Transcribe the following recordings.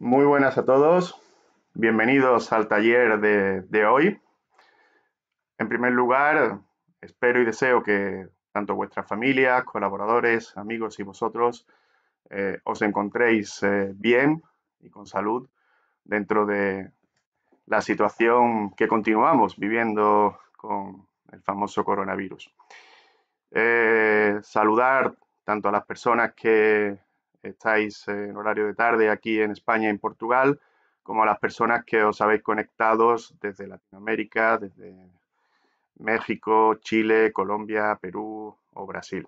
Muy buenas a todos, bienvenidos al taller de, hoy. En primer lugar, espero y deseo que tanto vuestras familias, colaboradores, amigos y vosotros eh, os encontréis eh, bien y con salud dentro de la situación que continuamos viviendo con el famoso coronavirus. Eh, saludar tanto a las personas que estáis en horario de tarde aquí en España y en Portugal, como las personas que os habéis conectado desde Latinoamérica, desde México, Chile, Colombia, Perú o Brasil.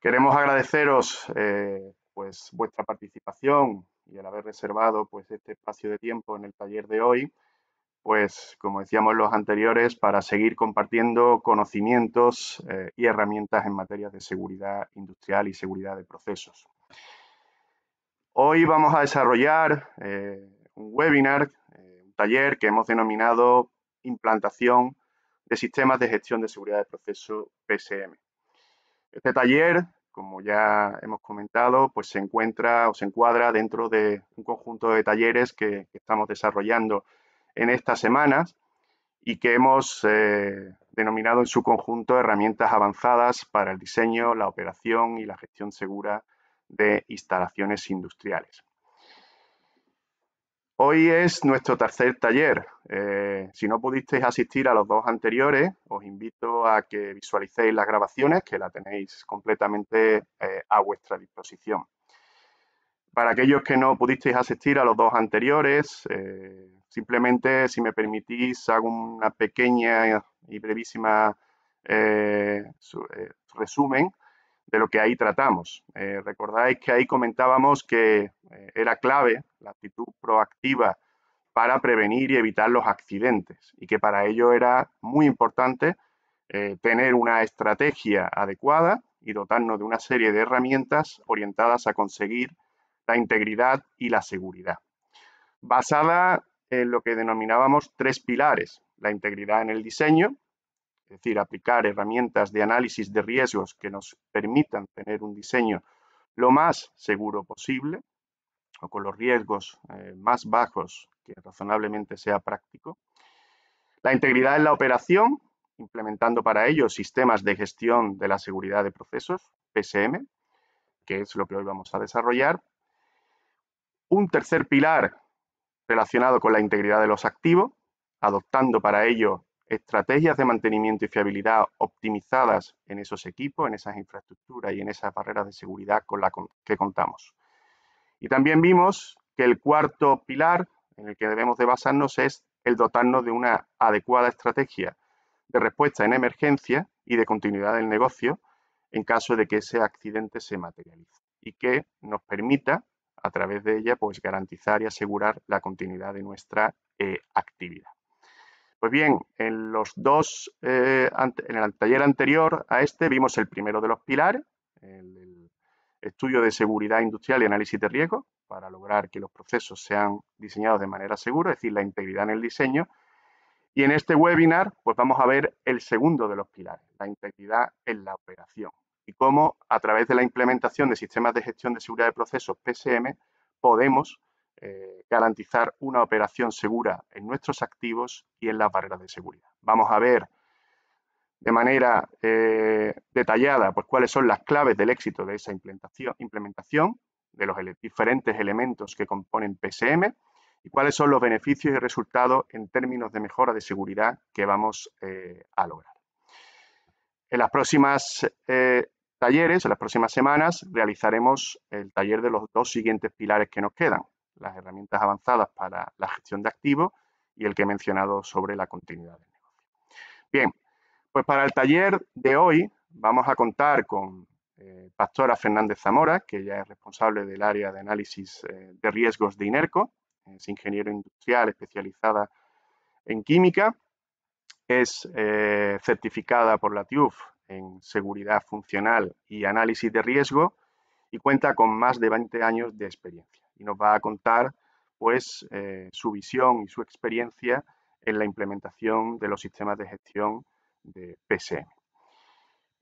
Queremos agradeceros eh, pues, vuestra participación y el haber reservado pues, este espacio de tiempo en el taller de hoy pues, como decíamos los anteriores, para seguir compartiendo conocimientos eh, y herramientas en materia de seguridad industrial y seguridad de procesos. Hoy vamos a desarrollar eh, un webinar, eh, un taller que hemos denominado Implantación de Sistemas de Gestión de Seguridad de Proceso PSM. Este taller, como ya hemos comentado, pues se encuentra o se encuadra dentro de un conjunto de talleres que estamos desarrollando en estas semanas y que hemos eh, denominado en su conjunto herramientas avanzadas para el diseño, la operación y la gestión segura de instalaciones industriales. Hoy es nuestro tercer taller. Eh, si no pudisteis asistir a los dos anteriores, os invito a que visualicéis las grabaciones, que la tenéis completamente eh, a vuestra disposición. Para aquellos que no pudisteis asistir a los dos anteriores, Simplemente, si me permitís, hago una pequeña y brevísima eh, eh, resumen de lo que ahí tratamos. Eh, recordáis que ahí comentábamos que era clave la actitud proactiva para prevenir y evitar los accidentes y que para ello era muy importante tener una estrategia adecuada y dotarnos de una serie de herramientas orientadas a conseguir la integridad y la seguridad basada en lo que denominábamos tres pilares. La integridad en el diseño, es decir, aplicar herramientas de análisis de riesgos que nos permitan tener un diseño lo más seguro posible o con los riesgos eh, más bajos que razonablemente sea práctico. La integridad en la operación, implementando para ello sistemas de gestión de la seguridad de procesos, PSM, que es lo que hoy vamos a desarrollar. Un tercer pilar relacionado con la integridad de los activos, adoptando para ello estrategias de mantenimiento y fiabilidad optimizadas en esos equipos, en esas infraestructuras y en esas barreras de seguridad con las que contamos. Y también vimos que el cuarto pilar en el que debemos de basarnos es el dotarnos de una adecuada estrategia de respuesta en emergencia y de continuidad del negocio en caso de que ese accidente se materialice y que nos permita a través de ella pues garantizar y asegurar la continuidad de nuestra eh, actividad. Pues bien, en los dos, eh, en el taller anterior a este vimos el primero de los pilares, el, el estudio de seguridad industrial y análisis de riesgo, para lograr que los procesos sean diseñados de manera segura, es decir, la integridad en el diseño. Y en este webinar, pues vamos a ver el segundo de los pilares, la integridad en la operación y cómo a través de la implementación de sistemas de gestión de seguridad de procesos PSM podemos eh, garantizar una operación segura en nuestros activos y en las barreras de seguridad. Vamos a ver de manera eh, detallada pues, cuáles son las claves del éxito de esa implementación, implementación de los diferentes elementos que componen PSM y cuáles son los beneficios y resultados en términos de mejora de seguridad que vamos eh, a lograr. En las próximas eh, talleres, en las próximas semanas, realizaremos el taller de los dos siguientes pilares que nos quedan, las herramientas avanzadas para la gestión de activos y el que he mencionado sobre la continuidad del negocio. Bien, pues para el taller de hoy vamos a contar con eh, Pastora Fernández Zamora, que ya es responsable del área de análisis eh, de riesgos de INERCO, es ingeniero industrial especializada en química es eh, certificada por la TIUF en seguridad funcional y análisis de riesgo y cuenta con más de 20 años de experiencia. Y nos va a contar pues eh, su visión y su experiencia en la implementación de los sistemas de gestión de PSM.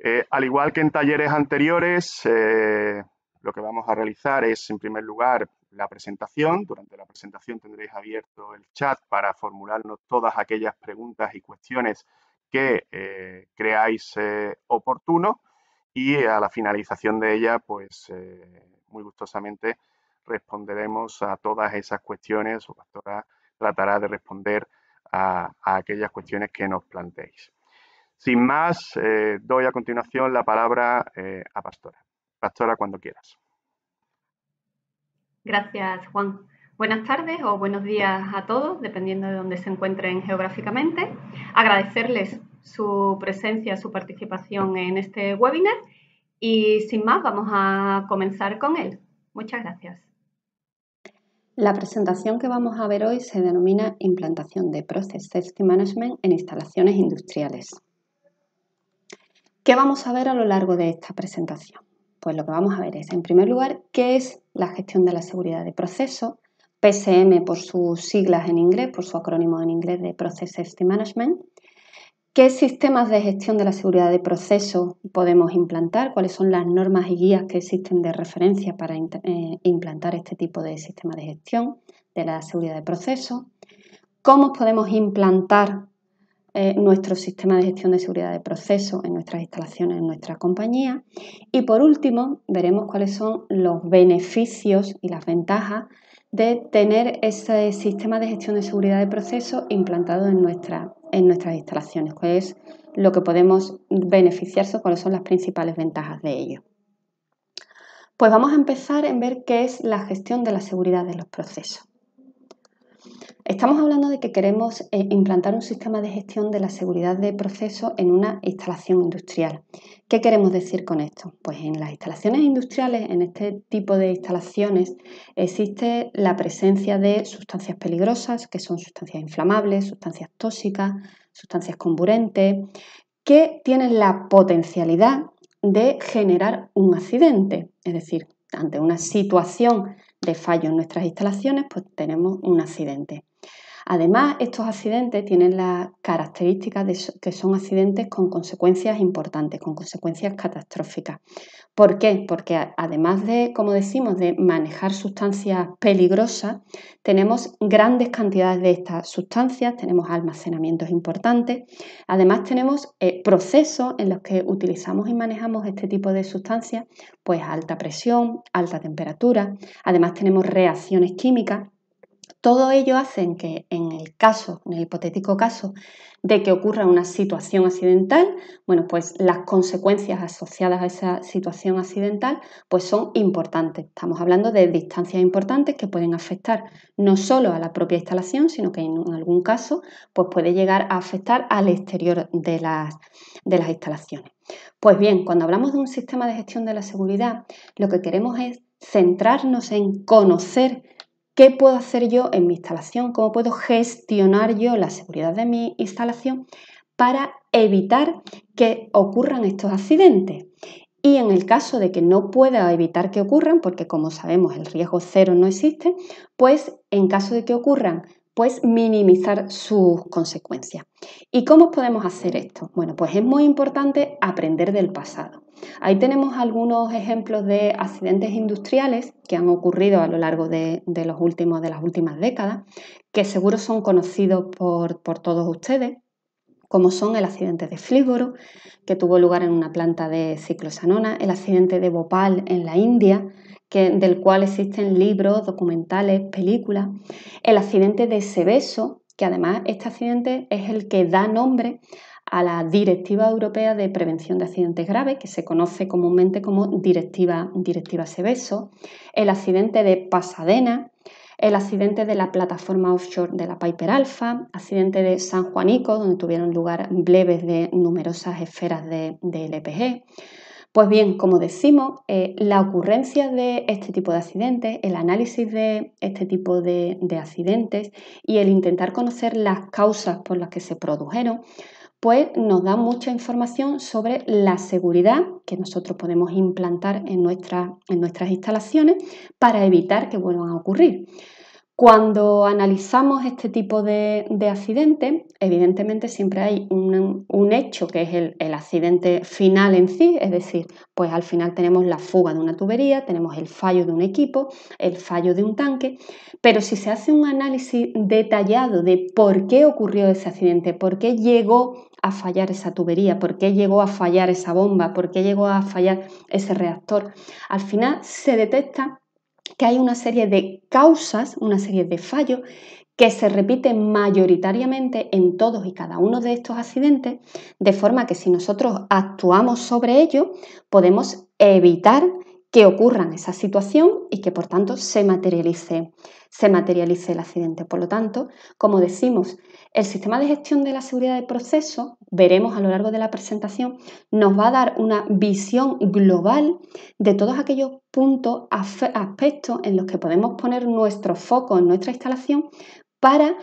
Eh, al igual que en talleres anteriores, lo que vamos a realizar es, en primer lugar, la presentación. Durante la presentación tendréis abierto el chat para formularnos todas aquellas preguntas y cuestiones que eh, creáis eh, oportuno y a la finalización de ella, pues eh, muy gustosamente responderemos a todas esas cuestiones o Pastora tratará de responder a, aquellas cuestiones que nos planteéis. Sin más, doy a continuación la palabra a Pastora. Pastora, cuando quieras. Gracias, Juan. Buenas tardes o buenos días a todos, dependiendo de dónde se encuentren geográficamente. Agradecerles su presencia, su participación en este webinar y sin más vamos a comenzar con él. Muchas gracias. La presentación que vamos a ver hoy se denomina Implantación de Process Safety Management en instalaciones industriales. ¿Qué vamos a ver a lo largo de esta presentación? Pues lo que vamos a ver es, en primer lugar, qué es la gestión de la seguridad de proceso, PSM por sus siglas en inglés, por su acrónimo en inglés de Process Safety Management, qué sistemas de gestión de la seguridad de proceso podemos implantar, cuáles son las normas y guías que existen de referencia para eh, implantar este tipo de sistema de gestión de la seguridad de proceso, cómo podemos implantar eh, nuestro sistema de gestión de seguridad de proceso en nuestras instalaciones, en nuestra compañía. Y por último, veremos cuáles son los beneficios y las ventajas de tener ese sistema de gestión de seguridad de proceso implantado en, nuestra, en nuestras instalaciones, cuál es lo que podemos beneficiarse, cuáles son las principales ventajas de ello. Pues vamos a empezar en ver qué es la gestión de la seguridad de los procesos. Estamos hablando de que queremos eh, implantar un sistema de gestión de la seguridad de proceso en una instalación industrial. ¿Qué queremos decir con esto? Pues en las instalaciones industriales, en este tipo de instalaciones, existe la presencia de sustancias peligrosas, que son sustancias inflamables, sustancias tóxicas, sustancias comburentes, que tienen la potencialidad de generar un accidente, es decir, ante una situación de fallo en nuestras instalaciones, pues tenemos un accidente. Además, estos accidentes tienen las características de que son accidentes con consecuencias importantes, con consecuencias catastróficas. ¿Por qué? Porque además de, como decimos, de manejar sustancias peligrosas, tenemos grandes cantidades de estas sustancias, tenemos almacenamientos importantes, además tenemos eh, procesos en los que utilizamos y manejamos este tipo de sustancias, pues alta presión, alta temperatura, además tenemos reacciones químicas todo ello hace que en el caso, en el hipotético caso de que ocurra una situación accidental, bueno, pues las consecuencias asociadas a esa situación accidental pues son importantes. Estamos hablando de distancias importantes que pueden afectar no solo a la propia instalación, sino que en algún caso pues puede llegar a afectar al exterior de las, de las instalaciones. Pues bien, cuando hablamos de un sistema de gestión de la seguridad, lo que queremos es centrarnos en conocer ¿Qué puedo hacer yo en mi instalación? ¿Cómo puedo gestionar yo la seguridad de mi instalación para evitar que ocurran estos accidentes? Y en el caso de que no pueda evitar que ocurran, porque como sabemos el riesgo cero no existe, pues en caso de que ocurran, pues minimizar sus consecuencias. ¿Y cómo podemos hacer esto? Bueno, pues es muy importante aprender del pasado. Ahí tenemos algunos ejemplos de accidentes industriales que han ocurrido a lo largo de, los últimos, de las últimas décadas, que seguro son conocidos por, por todos ustedes como son el accidente de Flígoro, que tuvo lugar en una planta de ciclosanona, el accidente de Bhopal en la India, del cual existen libros, documentales, películas, el accidente de Seveso, que además este accidente es el que da nombre a la Directiva Europea de Prevención de Accidentes Graves, que se conoce comúnmente como Directiva, Directiva Seveso, el accidente de Pasadena, el accidente de la plataforma offshore de la Piper Alpha, accidente de San Juanico, donde tuvieron lugar bleves de numerosas esferas de, LPG. Pues bien, como decimos, eh, la ocurrencia de este tipo de accidentes, el análisis de este tipo de accidentes y el intentar conocer las causas por las que se produjeron pues nos da mucha información sobre la seguridad que nosotros podemos implantar en, en nuestras instalaciones para evitar que vuelvan a ocurrir. Cuando analizamos este tipo de, accidentes, accidente, evidentemente siempre hay un, hecho que es el, el, accidente final en sí, es decir, pues al final tenemos la fuga de una tubería, tenemos el fallo de un equipo, el fallo de un tanque, pero si se hace un análisis detallado de por qué ocurrió ese accidente, por qué llegó a fallar esa tubería, por qué llegó a fallar esa bomba, por qué llegó a fallar ese reactor, al final se detecta que hay una serie de causas, una serie de fallos que se repiten mayoritariamente en todos y cada uno de estos accidentes, de forma que si nosotros actuamos sobre ello, podemos evitar que ocurran esa situación y que por tanto se materialice, se materialice el accidente. Por lo tanto, como decimos, el sistema de gestión de la seguridad de proceso, veremos a lo largo de la presentación, nos va a dar una visión global de todos aquellos puntos, aspectos en los que podemos poner nuestro foco en nuestra instalación para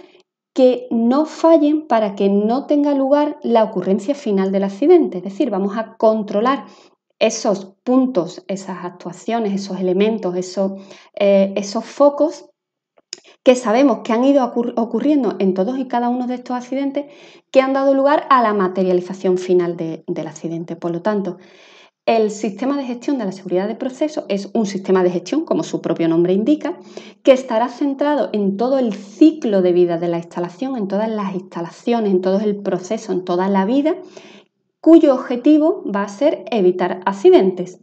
que no fallen, para que no tenga lugar la ocurrencia final del accidente. Es decir, vamos a controlar esos puntos, esas actuaciones, esos elementos, esos, eh, esos focos que sabemos que han ido ocurriendo en todos y cada uno de estos accidentes que han dado lugar a la materialización final del accidente. Por lo tanto, el sistema de gestión de la seguridad de proceso es un sistema de gestión, como su propio nombre indica, que estará centrado en todo el ciclo de vida de la instalación, en todas las instalaciones, en todo el proceso, en toda la vida, cuyo objetivo va a ser evitar accidentes.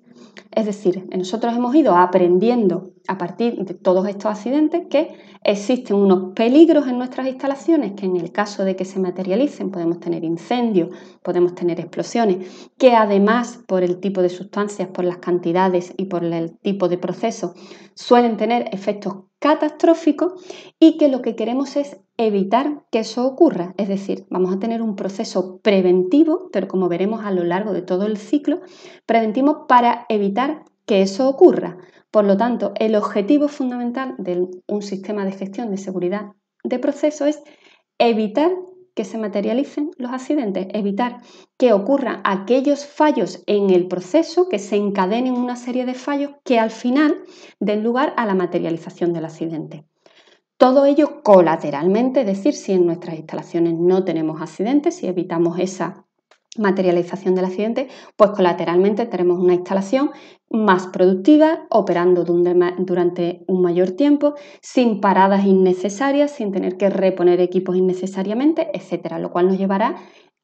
Es decir, nosotros hemos ido aprendiendo a partir de todos estos accidentes que existen unos peligros en nuestras instalaciones que en el caso de que se materialicen podemos tener incendios, podemos tener explosiones, que además por el tipo de sustancias, por las cantidades y por el tipo de proceso suelen tener efectos catastrófico y que lo que queremos es evitar que eso ocurra. Es decir, vamos a tener un proceso preventivo, pero como veremos a lo largo de todo el ciclo, preventivo para evitar que eso ocurra. Por lo tanto, el objetivo fundamental de un sistema de gestión de seguridad de proceso es evitar que se materialicen los accidentes, evitar que ocurran aquellos fallos en el proceso, que se encadenen una serie de fallos que al final den lugar a la materialización del accidente. Todo ello colateralmente, es decir, si en nuestras instalaciones no tenemos accidentes, si evitamos esa materialización del accidente, pues colateralmente tenemos una instalación más productiva, operando durante un mayor tiempo, sin paradas innecesarias, sin tener que reponer equipos innecesariamente, etcétera, lo cual nos llevará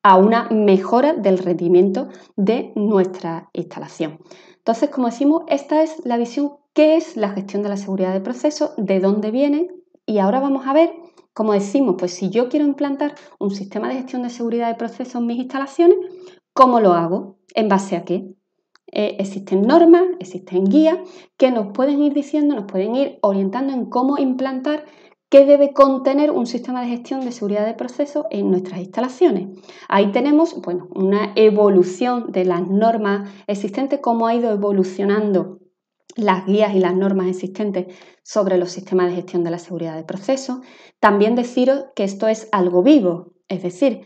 a una mejora del rendimiento de nuestra instalación. Entonces, como decimos, esta es la visión qué es la gestión de la seguridad de proceso, de dónde viene y ahora vamos a ver, como decimos, pues si yo quiero implantar un sistema de gestión de seguridad de proceso en mis instalaciones, ¿cómo lo hago? ¿En base a qué? Eh, existen normas, existen guías que nos pueden ir diciendo, nos pueden ir orientando en cómo implantar qué debe contener un sistema de gestión de seguridad de proceso en nuestras instalaciones. Ahí tenemos bueno, una evolución de las normas existentes, cómo ha ido evolucionando las guías y las normas existentes sobre los sistemas de gestión de la seguridad de proceso. También deciros que esto es algo vivo, es decir,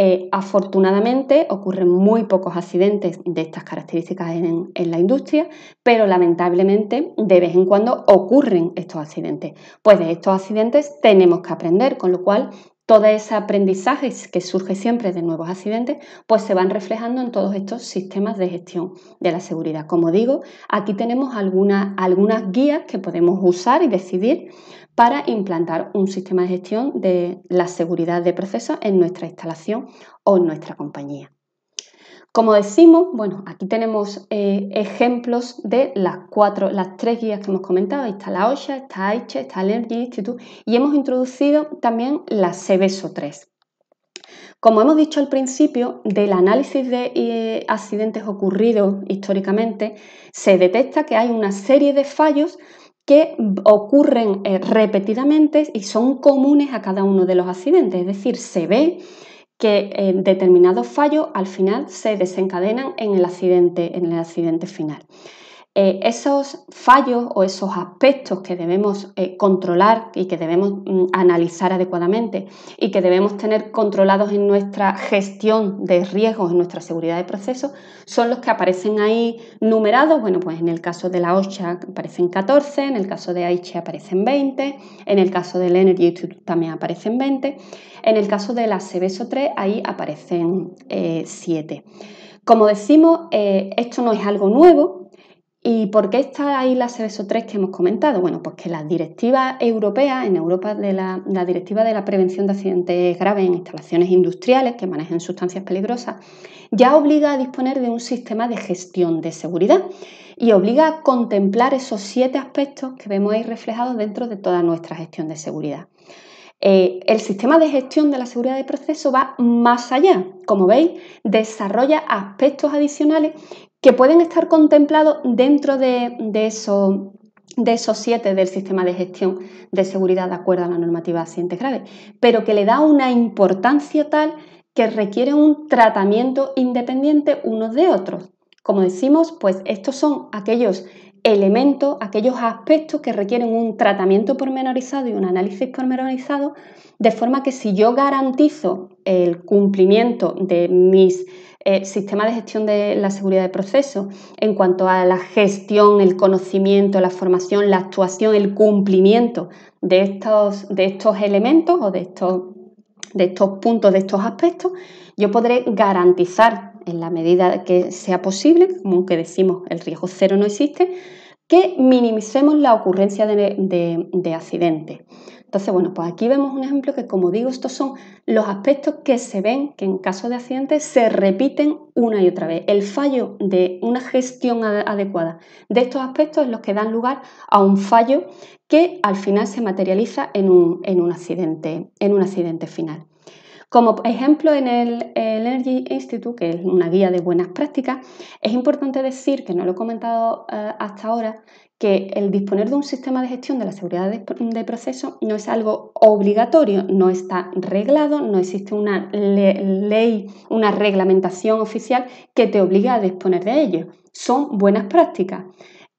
eh, afortunadamente ocurren muy pocos accidentes de estas características en, la industria, pero lamentablemente de vez en cuando ocurren estos accidentes. Pues de estos accidentes tenemos que aprender, con lo cual todo ese aprendizaje que surge siempre de nuevos accidentes, pues se van reflejando en todos estos sistemas de gestión de la seguridad. Como digo, aquí tenemos algunas guías que podemos usar y decidir para implantar un sistema de gestión de la seguridad de procesos en nuestra instalación o en nuestra compañía. Como decimos, bueno, aquí tenemos eh, ejemplos de las cuatro, las tres guías que hemos comentado. está la OSHA, está AICHE, está el Energy Institute y hemos introducido también la CBSO 3. Como hemos dicho al principio, del análisis de eh, accidentes ocurridos históricamente, se detecta que hay una serie de fallos que ocurren eh, repetidamente y son comunes a cada uno de los accidentes, es decir, se ve que eh, determinados fallos al final se desencadenan en el accidente, en el accidente final. Eh, esos fallos o esos aspectos que debemos eh, controlar y que debemos mm, analizar adecuadamente y que debemos tener controlados en nuestra gestión de riesgos, en nuestra seguridad de procesos, son los que aparecen ahí numerados. Bueno, pues en el caso de la OSHA aparecen 14, en el caso de AICHE aparecen 20, en el caso del Energy Institute también aparecen 20, en el caso de la CBSO 3 ahí aparecen 7. Eh, Como decimos, esto no es algo nuevo, ¿Y por qué está ahí la CESO e 3 que hemos comentado? Bueno, pues que la directiva europea en Europa de la, Directiva de la Prevención de Accidentes Graves en Instalaciones Industriales que manejen sustancias peligrosas, ya obliga a disponer de un sistema de gestión de seguridad y obliga a contemplar esos siete aspectos que vemos ahí reflejados dentro de toda nuestra gestión de seguridad. Eh, el sistema de gestión de la seguridad de proceso va más allá. Como veis, desarrolla aspectos adicionales que pueden estar contemplados dentro de, esos siete del sistema de gestión de seguridad de acuerdo a la normativa de accidentes graves, pero que le da una importancia tal que requiere un tratamiento independiente unos de otros. Como decimos, pues estos son aquellos elementos, aquellos aspectos que requieren un tratamiento pormenorizado y un análisis pormenorizado, de forma que si yo garantizo el cumplimiento de mis eh, sistema de gestión de la seguridad de proceso, en cuanto a la gestión, el conocimiento, la formación, la actuación, el cumplimiento de estos, elementos o de estos, puntos, de estos aspectos, yo podré garantizar en la medida que sea posible, como que decimos el riesgo cero no existe, que minimicemos la ocurrencia de accidentes. Entonces, bueno, pues aquí vemos un ejemplo que, como digo, estos son los aspectos que se ven, que en caso de accidente se repiten una y otra vez. El fallo de una gestión adecuada de estos aspectos es los que dan lugar a un fallo que al final se materializa en un, accidente, en un accidente final. Como ejemplo, en el, Energy Institute, que es una guía de buenas prácticas, es importante decir, que no lo he comentado eh, hasta ahora, que el disponer de un sistema de gestión de la seguridad de, proceso no es algo obligatorio, no está reglado, no existe una ley, una reglamentación oficial que te obliga a disponer de ello. Son buenas prácticas.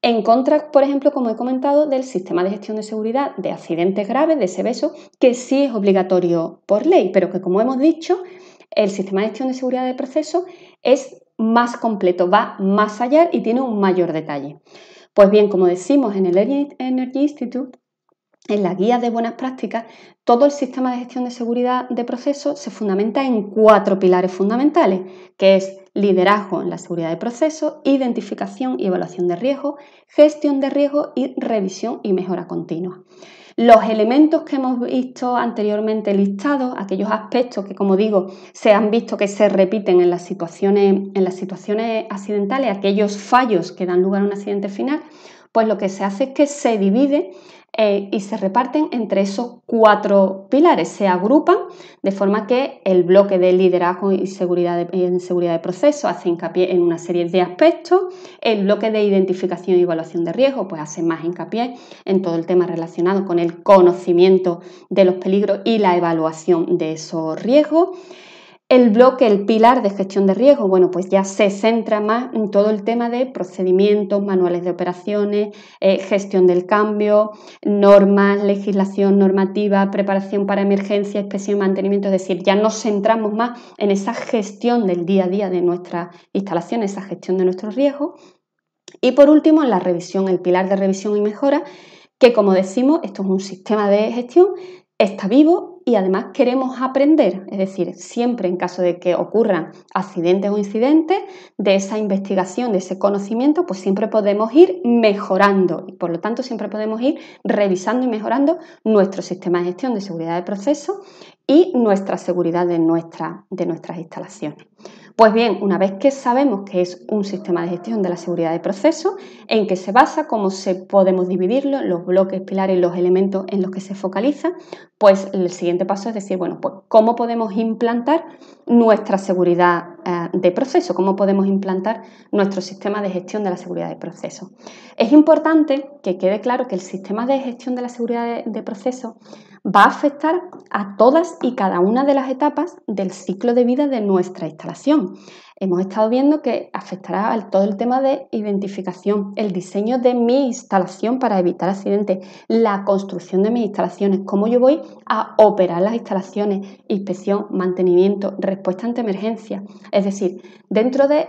En contra, por ejemplo, como he comentado, del sistema de gestión de seguridad de accidentes graves, de SEBESO, que sí es obligatorio por ley, pero que como hemos dicho, el sistema de gestión de seguridad de proceso es más completo, va más allá y tiene un mayor detalle. Pues bien, como decimos en el Energy Institute, en la guía de buenas prácticas, todo el sistema de gestión de seguridad de procesos se fundamenta en cuatro pilares fundamentales, que es liderazgo en la seguridad de proceso, identificación y evaluación de riesgo, gestión de riesgo y revisión y mejora continua los elementos que hemos visto anteriormente listados, aquellos aspectos que, como digo, se han visto que se repiten en las situaciones, en las situaciones accidentales, aquellos fallos que dan lugar a un accidente final, pues lo que se hace es que se divide eh, y se reparten entre esos cuatro pilares, se agrupan de forma que el bloque de liderazgo y seguridad de, en seguridad de proceso hace hincapié en una serie de aspectos, el bloque de identificación y evaluación de riesgo pues hace más hincapié en todo el tema relacionado con el conocimiento de los peligros y la evaluación de esos riesgos, el bloque, el pilar de gestión de riesgo, bueno, pues ya se centra más en todo el tema de procedimientos, manuales de operaciones, eh, gestión del cambio, normas, legislación normativa, preparación para emergencia, especie y mantenimiento. Es decir, ya nos centramos más en esa gestión del día a día de nuestra instalación, esa gestión de nuestros riesgos. Y por último, en la revisión, el pilar de revisión y mejora, que como decimos, esto es un sistema de gestión, está vivo, y además queremos aprender, es decir, siempre en caso de que ocurran accidentes o incidentes, de esa investigación, de ese conocimiento, pues siempre podemos ir mejorando y por lo tanto siempre podemos ir revisando y mejorando nuestro sistema de gestión de seguridad de proceso y nuestra seguridad de, nuestra, de nuestras instalaciones. Pues bien, una vez que sabemos que es un sistema de gestión de la seguridad de proceso, en qué se basa, cómo se podemos dividirlo, los bloques, pilares, los elementos en los que se focaliza, pues el siguiente paso es decir, bueno, pues cómo podemos implantar nuestra seguridad eh, de proceso, cómo podemos implantar nuestro sistema de gestión de la seguridad de proceso. Es importante que quede claro que el sistema de gestión de la seguridad de proceso va a afectar a todas y cada una de las etapas del ciclo de vida de nuestra instalación hemos estado viendo que afectará al todo el tema de identificación, el diseño de mi instalación para evitar accidentes, la construcción de mis instalaciones, cómo yo voy a operar las instalaciones, inspección, mantenimiento, respuesta ante emergencia. Es decir, dentro de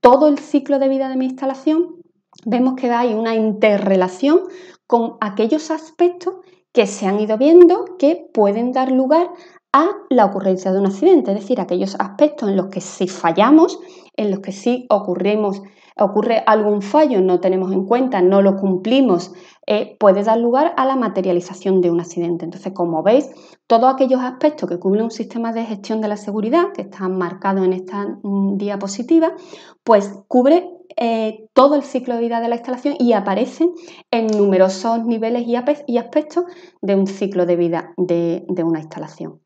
todo el ciclo de vida de mi instalación, vemos que hay una interrelación con aquellos aspectos que se han ido viendo que pueden dar lugar a la ocurrencia de un accidente, es decir, aquellos aspectos en los que si fallamos, en los que si ocurrimos, ocurre algún fallo, no tenemos en cuenta, no lo cumplimos, eh, puede dar lugar a la materialización de un accidente. Entonces, como veis, todos aquellos aspectos que cubren un sistema de gestión de la seguridad, que están marcados en esta mm, diapositiva, pues cubre eh, todo el ciclo de vida de la instalación y aparecen en numerosos niveles y aspectos de un ciclo de vida de una instalación.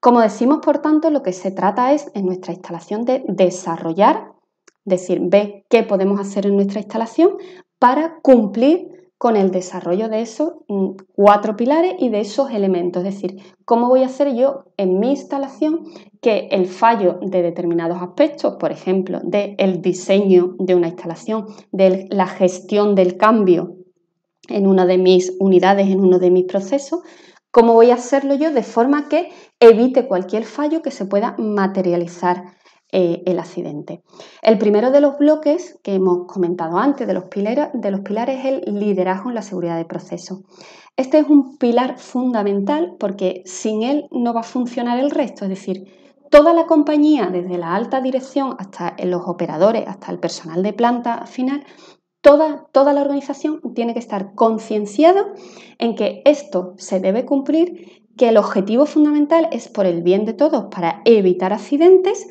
Como decimos, por tanto, lo que se trata es en nuestra instalación de desarrollar, decir, ver qué podemos hacer en nuestra instalación para cumplir con el desarrollo de esos mm, cuatro pilares y de esos elementos. Es decir, cómo voy a hacer yo en mi instalación que el fallo de determinados aspectos, por ejemplo, del diseño de una instalación, de la gestión del cambio en una de mis unidades, en uno de mis procesos, ¿Cómo voy a hacerlo yo de forma que evite cualquier fallo que se pueda materializar eh, el accidente? El primero de los bloques que hemos comentado antes de los, pilares, de los pilares es el liderazgo en la seguridad de proceso. Este es un pilar fundamental porque sin él no va a funcionar el resto, es decir, toda la compañía, desde la alta dirección hasta los operadores, hasta el personal de planta final, Toda, la organización tiene que estar concienciada en que esto se debe cumplir, que el objetivo fundamental es por el bien de todos para evitar accidentes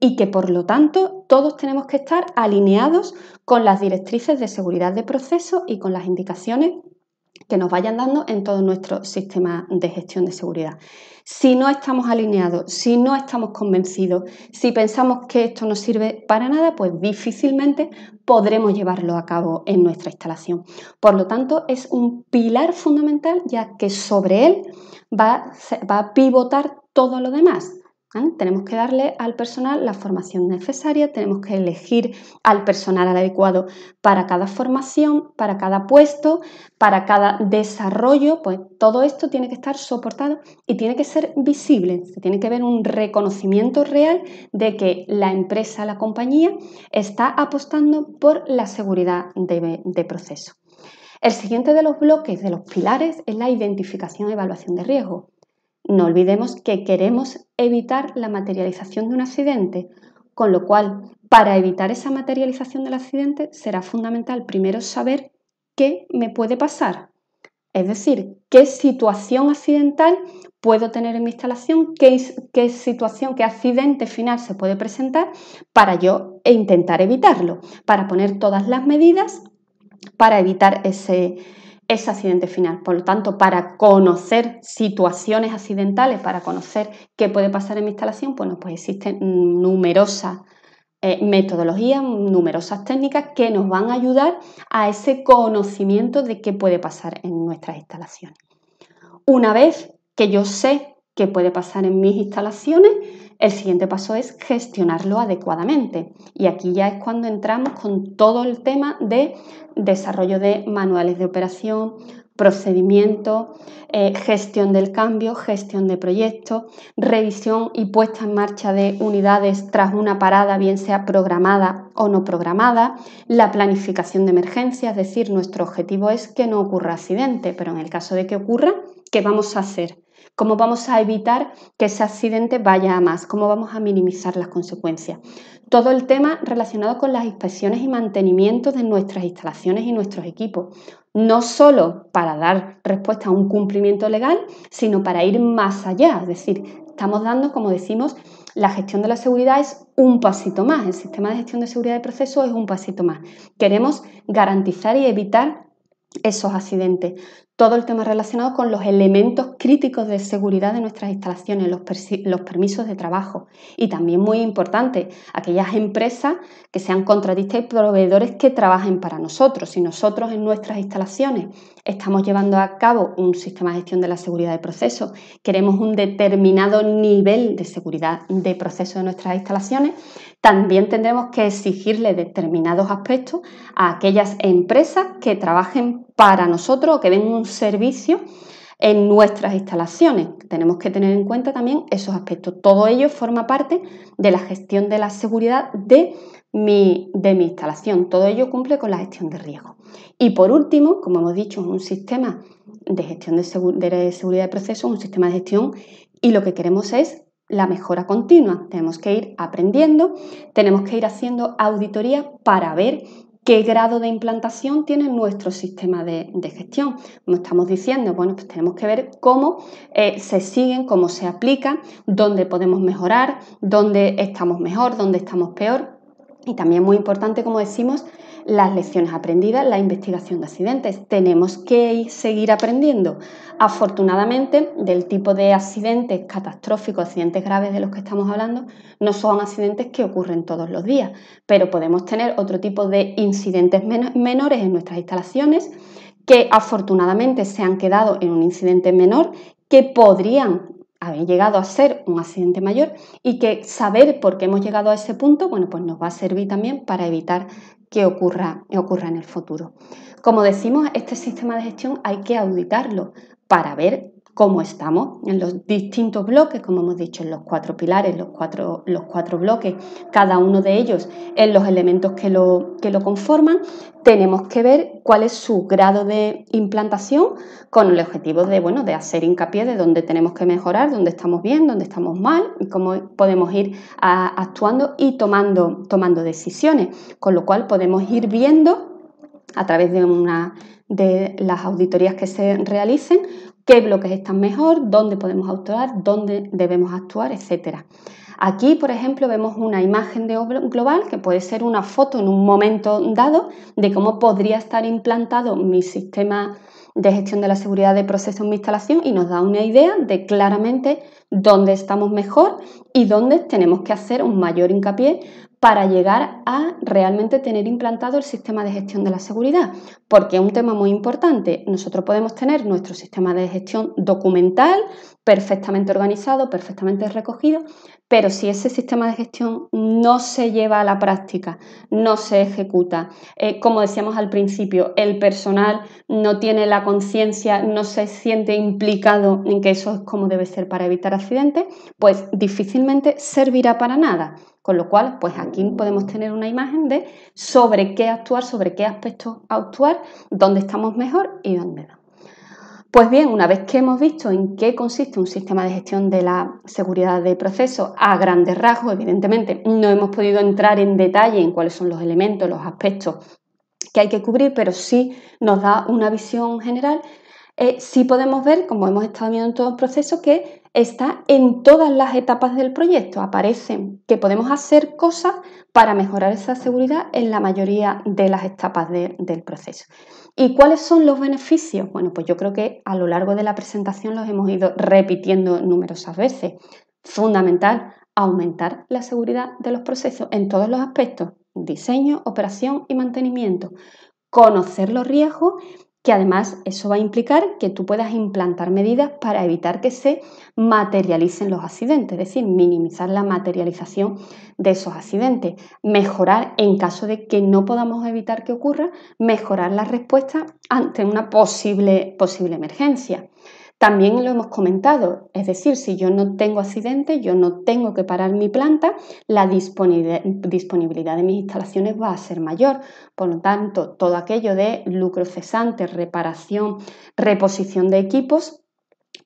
y que por lo tanto todos tenemos que estar alineados con las directrices de seguridad de proceso y con las indicaciones que nos vayan dando en todo nuestro sistema de gestión de seguridad. Si no estamos alineados, si no estamos convencidos, si pensamos que esto no sirve para nada, pues difícilmente podremos llevarlo a cabo en nuestra instalación. Por lo tanto, es un pilar fundamental ya que sobre él va, a pivotar todo lo demás. ¿eh? Tenemos que darle al personal la formación necesaria, tenemos que elegir al personal adecuado para cada formación, para cada puesto, para cada desarrollo, pues todo esto tiene que estar soportado y tiene que ser visible, tiene que ver un reconocimiento real de que la empresa, la compañía, está apostando por la seguridad de, de proceso. El siguiente de los bloques, de los pilares, es la identificación y evaluación de riesgo. No olvidemos que queremos evitar la materialización de un accidente, con lo cual, para evitar esa materialización del accidente, será fundamental primero saber qué me puede pasar. Es decir, qué situación accidental puedo tener en mi instalación, qué, situación, qué accidente final se puede presentar para yo intentar evitarlo, para poner todas las medidas para evitar ese, ese accidente final. Por lo tanto, para conocer situaciones accidentales, para conocer qué puede pasar en mi instalación, bueno, pues existen numerosas eh, metodologías, numerosas técnicas que nos van a ayudar a ese conocimiento de qué puede pasar en nuestras instalaciones. Una vez que yo sé qué puede pasar en mis instalaciones, el siguiente paso es gestionarlo adecuadamente. Y aquí ya es cuando entramos con todo el tema de desarrollo de manuales de operación, procedimiento, eh, gestión del cambio, gestión de proyectos, revisión y puesta en marcha de unidades tras una parada, bien sea programada o no programada, la planificación de emergencia, es decir, nuestro objetivo es que no ocurra accidente, pero en el caso de que ocurra, ¿qué vamos a hacer? cómo vamos a evitar que ese accidente vaya a más, cómo vamos a minimizar las consecuencias. Todo el tema relacionado con las inspecciones y mantenimiento de nuestras instalaciones y nuestros equipos, no solo para dar respuesta a un cumplimiento legal, sino para ir más allá, es decir, estamos dando, como decimos, la gestión de la seguridad es un pasito más, el sistema de gestión de seguridad de proceso es un pasito más. Queremos garantizar y evitar esos accidentes todo el tema relacionado con los elementos críticos de seguridad de nuestras instalaciones, los, permisos de trabajo y también muy importante, aquellas empresas que sean contratistas y proveedores que trabajen para nosotros. ...y nosotros en nuestras instalaciones Estamos llevando a cabo un sistema de gestión de la seguridad de proceso. Queremos un determinado nivel de seguridad de proceso de nuestras instalaciones. También tendremos que exigirle determinados aspectos a aquellas empresas que trabajen para nosotros o que den un servicio en nuestras instalaciones. Tenemos que tener en cuenta también esos aspectos. Todo ello forma parte de la gestión de la seguridad de mi, de mi instalación. Todo ello cumple con la gestión de riesgo. Y por último, como hemos dicho, un sistema de gestión de, seguridad de procesos, un sistema de gestión y lo que queremos es la mejora continua. Tenemos que ir aprendiendo, tenemos que ir haciendo auditoría para ver qué grado de implantación tiene nuestro sistema de, gestión. Como estamos diciendo, bueno, pues tenemos que ver cómo eh, se siguen, cómo se aplican, dónde podemos mejorar, dónde estamos mejor, dónde estamos peor. Y también muy importante, como decimos, las lecciones aprendidas, la investigación de accidentes. Tenemos que seguir aprendiendo. Afortunadamente, del tipo de accidentes catastróficos, accidentes graves de los que estamos hablando, no son accidentes que ocurren todos los días, pero podemos tener otro tipo de incidentes menores en nuestras instalaciones que afortunadamente se han quedado en un incidente menor que podrían habéis llegado a ser un accidente mayor y que saber por qué hemos llegado a ese punto, bueno, pues nos va a servir también para evitar que ocurra, ocurra en el futuro. Como decimos, este sistema de gestión hay que auditarlo para ver cómo estamos en los distintos bloques, como hemos dicho, en los cuatro pilares, los cuatro, los cuatro bloques, cada uno de ellos en los elementos que lo, lo conforman, tenemos que ver cuál es su grado de implantación con el objetivo de, bueno, de hacer hincapié de dónde tenemos que mejorar, dónde estamos bien, dónde estamos mal y cómo podemos ir actuando y tomando, tomando decisiones, con lo cual podemos ir viendo a través de una de las auditorías que se realicen, qué bloques están mejor, dónde podemos actuar, dónde debemos actuar, etc. Aquí, por ejemplo, vemos una imagen de global que puede ser una foto en un momento dado de cómo podría estar implantado mi sistema de gestión de la seguridad de proceso en mi instalación y nos da una idea de claramente dónde estamos mejor y dónde tenemos que hacer un mayor hincapié para llegar a realmente tener implantado el sistema de gestión de la seguridad, porque es un tema muy importante. Nosotros podemos tener nuestro sistema de gestión documental perfectamente organizado, perfectamente recogido, pero si ese sistema de gestión no se lleva a la práctica, no se ejecuta, eh, como decíamos al principio, el personal no tiene la conciencia, no se siente implicado en que eso es como debe ser para evitar accidentes, pues difícilmente servirá para nada. Con lo cual, pues aquí podemos tener una imagen de sobre qué actuar, sobre qué aspectos actuar, dónde estamos mejor y dónde no. Pues bien, una vez que hemos visto en qué consiste un sistema de gestión de la seguridad de proceso a grandes rasgos, evidentemente no hemos podido entrar en detalle en cuáles son los elementos, los aspectos que hay que cubrir, pero sí nos da una visión general eh, sí podemos ver, como hemos estado viendo en todo el proceso, que está en todas las etapas del proyecto. Aparecen que podemos hacer cosas para mejorar esa seguridad en la mayoría de las etapas del proceso. ¿Y cuáles son los beneficios? Bueno, pues yo creo que a lo largo de la presentación los hemos ido repitiendo numerosas veces. Fundamental, aumentar la seguridad de los procesos en todos los aspectos, diseño, operación y mantenimiento. Conocer los riesgos que además eso va a implicar que tú puedas implantar medidas para evitar que se materialicen los accidentes, es decir, minimizar la materialización de esos accidentes, mejorar en caso de que no podamos evitar que ocurra, mejorar la respuesta ante una posible, posible emergencia. También lo hemos comentado, es decir, si yo no tengo accidente, yo no tengo que parar mi planta, la disponibilidad de mis instalaciones va a ser mayor. Por lo tanto, todo aquello de lucro cesante, reparación, reposición de equipos,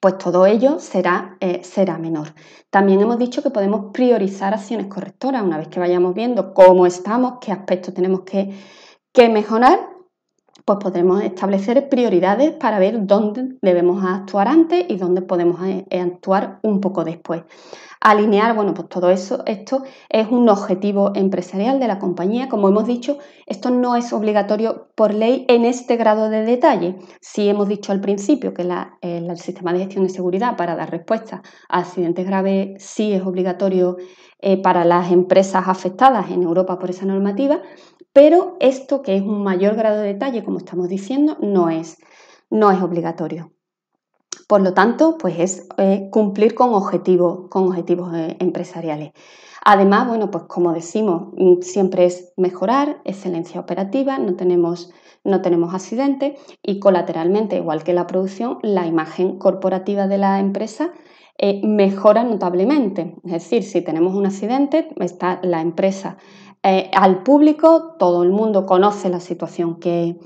pues todo ello será, eh, será, menor. También hemos dicho que podemos priorizar acciones correctoras una vez que vayamos viendo cómo estamos, qué aspectos tenemos que, que mejorar pues podremos establecer prioridades para ver dónde debemos actuar antes y dónde podemos eh, actuar un poco después. Alinear, bueno, pues todo eso, esto es un objetivo empresarial de la compañía. Como hemos dicho, esto no es obligatorio por ley en este grado de detalle. Si hemos dicho al principio que eh, el sistema de gestión de seguridad para dar respuesta a accidentes graves sí es obligatorio eh, para las empresas afectadas en Europa por esa normativa, pero esto, que es un mayor grado de detalle, como estamos diciendo, no es, no es obligatorio. Por lo tanto, pues es eh, cumplir con objetivos, con objetivos eh, empresariales. Además, bueno, pues como decimos, mm, siempre es mejorar, excelencia operativa, no tenemos, no tenemos accidentes y colateralmente, igual que la producción, la imagen corporativa de la empresa eh, mejora notablemente. Es decir, si tenemos un accidente, está la empresa eh, al público, todo el mundo conoce la situación que,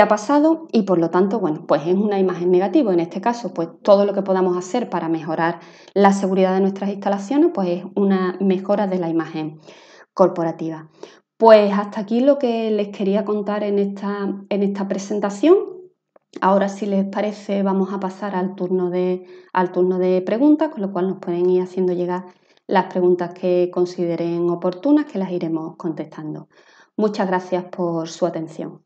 ha pasado y por lo tanto, bueno, pues es una imagen negativa. En este caso, pues todo lo que podamos hacer para mejorar la seguridad de nuestras instalaciones, pues es una mejora de la imagen corporativa. Pues hasta aquí lo que les quería contar en esta, en esta presentación. Ahora, si les parece, vamos a pasar al turno, de, al turno de preguntas, con lo cual nos pueden ir haciendo llegar las preguntas que consideren oportunas que las iremos contestando. Muchas gracias por su atención.